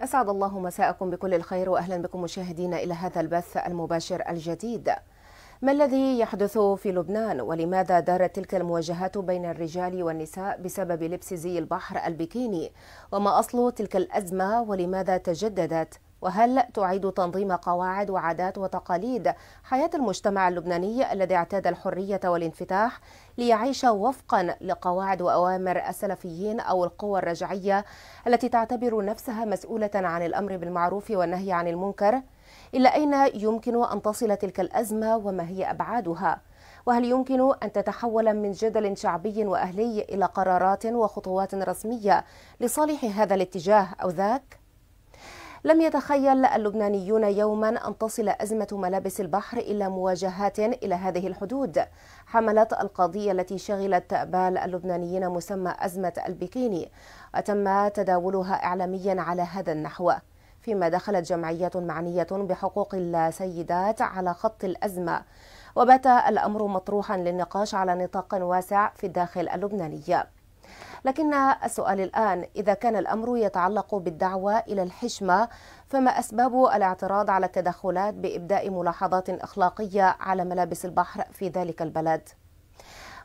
أسعد الله مساءكم بكل الخير وأهلا بكم مشاهدينا إلى هذا البث المباشر الجديد ما الذي يحدث في لبنان ولماذا دارت تلك المواجهات بين الرجال والنساء بسبب لبس زي البحر البكيني وما أصل تلك الأزمة ولماذا تجددت وهل تعيد تنظيم قواعد وعادات وتقاليد حياة المجتمع اللبناني الذي اعتاد الحرية والانفتاح ليعيش وفقا لقواعد وأوامر السلفيين أو القوى الرجعية التي تعتبر نفسها مسؤولة عن الأمر بالمعروف والنهي عن المنكر؟ إلى أين يمكن أن تصل تلك الأزمة وما هي أبعادها؟ وهل يمكن أن تتحول من جدل شعبي وأهلي إلى قرارات وخطوات رسمية لصالح هذا الاتجاه أو ذاك؟ لم يتخيل اللبنانيون يوما أن تصل أزمة ملابس البحر إلى مواجهات إلى هذه الحدود حملت القضية التي شغلت بال اللبنانيين مسمى أزمة البكيني وتم تداولها إعلاميا على هذا النحو فيما دخلت جمعيات معنية بحقوق السيدات على خط الأزمة وبات الأمر مطروحا للنقاش على نطاق واسع في الداخل اللبناني لكن السؤال الآن إذا كان الأمر يتعلق بالدعوة إلى الحشمة فما أسباب الاعتراض على التدخلات بإبداء ملاحظات أخلاقية على ملابس البحر في ذلك البلد؟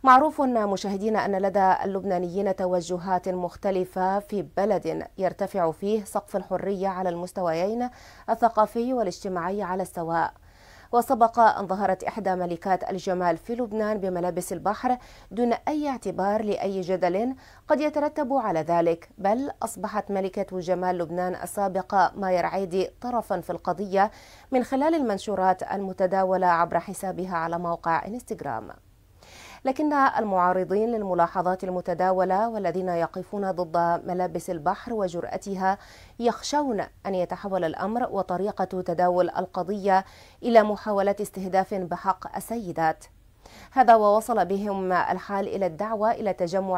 معروف مشاهدينا أن لدى اللبنانيين توجهات مختلفة في بلد يرتفع فيه سقف الحرية على المستويين الثقافي والاجتماعي على السواء وسبق أن ظهرت إحدى ملكات الجمال في لبنان بملابس البحر دون أي اعتبار لأي جدل قد يترتب على ذلك بل أصبحت ملكة جمال لبنان السابقة ماير عيدي طرفا في القضية من خلال المنشورات المتداولة عبر حسابها على موقع إنستغرام لكن المعارضين للملاحظات المتداولة والذين يقفون ضد ملابس البحر وجرأتها يخشون أن يتحول الأمر وطريقة تداول القضية إلى محاولة استهداف بحق السيدات هذا ووصل بهم الحال إلى الدعوة إلى تجمع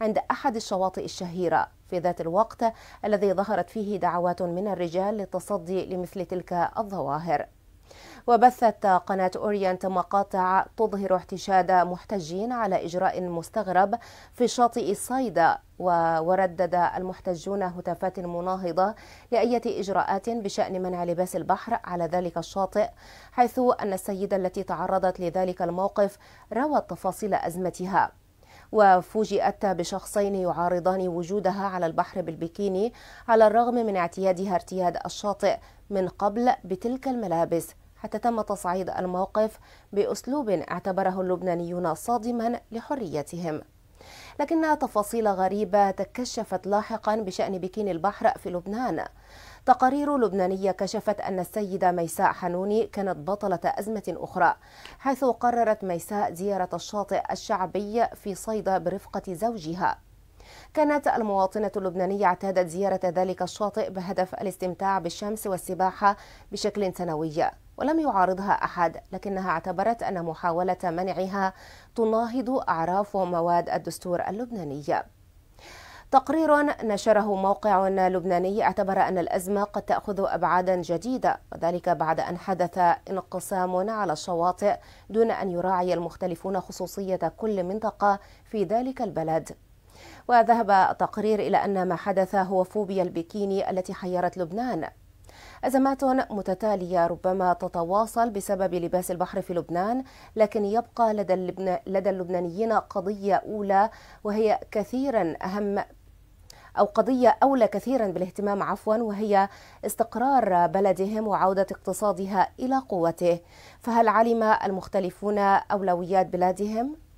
عند أحد الشواطئ الشهيرة في ذات الوقت الذي ظهرت فيه دعوات من الرجال للتصدي لمثل تلك الظواهر وبثت قناة أورينت مقاطع تظهر احتشاد محتجين على إجراء مستغرب في شاطئ صيدا وردد المحتجون هتافات مناهضة لأية إجراءات بشأن منع لباس البحر على ذلك الشاطئ حيث أن السيدة التي تعرضت لذلك الموقف روت تفاصيل أزمتها وفوجئت بشخصين يعارضان وجودها على البحر بالبكيني على الرغم من اعتيادها ارتياد الشاطئ من قبل بتلك الملابس حتى تم تصعيد الموقف بأسلوب اعتبره اللبنانيون صادما لحريتهم لكنها تفاصيل غريبة تكشفت لاحقا بشأن بكين البحر في لبنان تقارير لبنانية كشفت أن السيدة ميساء حنوني كانت بطلة أزمة أخرى حيث قررت ميساء زيارة الشاطئ الشعبي في صيدا برفقة زوجها كانت المواطنة اللبنانية اعتادت زيارة ذلك الشاطئ بهدف الاستمتاع بالشمس والسباحة بشكل سنوي ولم يعارضها أحد لكنها اعتبرت أن محاولة منعها تناهض أعراف ومواد الدستور اللبناني تقرير نشره موقع لبناني اعتبر أن الأزمة قد تأخذ أبعادا جديدة وذلك بعد أن حدث انقسام على الشواطئ دون أن يراعي المختلفون خصوصية كل منطقة في ذلك البلد وذهب التقرير إلى أن ما حدث هو فوبيا البكيني التي حيرت لبنان أزمات متتالية ربما تتواصل بسبب لباس البحر في لبنان لكن يبقى لدى, اللبنا لدى اللبنانيين قضية أولى وهي كثيرا أهم أو قضية أولى كثيرا بالاهتمام عفوا وهي استقرار بلدهم وعودة اقتصادها إلى قوته فهل علم المختلفون أولويات بلادهم؟